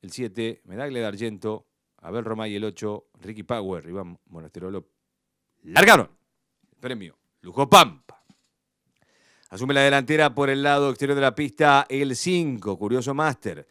el 7, Medaglia de Argento, Abel Romay el 8, Ricky Power, Iván López. largaron premio Lujo Pampa. Asume la delantera por el lado exterior de la pista el 5, Curioso Master.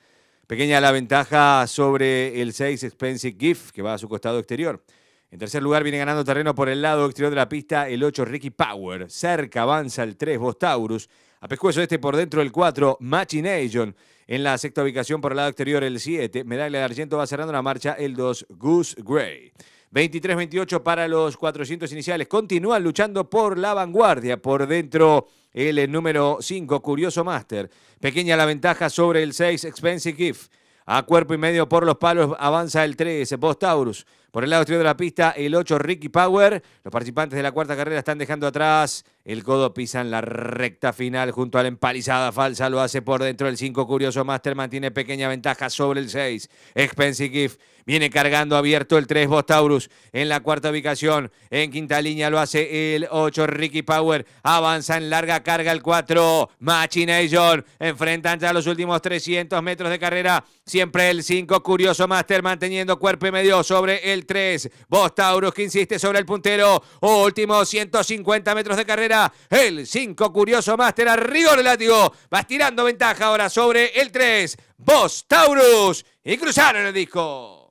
Pequeña la ventaja sobre el 6, Expensive Gift, que va a su costado exterior. En tercer lugar viene ganando terreno por el lado exterior de la pista el 8 Ricky Power. Cerca avanza el 3 Bostaurus. A pescuezo este por dentro el 4 Machination. En la sexta ubicación por el lado exterior el 7. Medalla de Argento va cerrando la marcha el 2 Goose Gray. 23-28 para los 400 iniciales. Continúan luchando por la vanguardia. Por dentro el número 5, Curioso Master. Pequeña la ventaja sobre el 6, Expensive Gift. A cuerpo y medio por los palos avanza el 3, Bostaurus. Por el lado exterior de la pista, el 8 Ricky Power. Los participantes de la cuarta carrera están dejando atrás el codo, pisan la recta final junto a la empalizada falsa. Lo hace por dentro el 5 Curioso Master. Mantiene pequeña ventaja sobre el 6. Expensive viene cargando abierto el 3 Bostaurus en la cuarta ubicación. En quinta línea lo hace el 8 Ricky Power. Avanza en larga carga el 4 Machination. Enfrentan ya los últimos 300 metros de carrera. Siempre el 5 Curioso Master manteniendo cuerpo y medio sobre el el 3. Vos, Taurus, que insiste sobre el puntero. Últimos 150 metros de carrera. El 5, Curioso Master, arriba del látigo. Vas tirando ventaja ahora sobre el 3. Vos, Taurus. Y cruzaron el disco.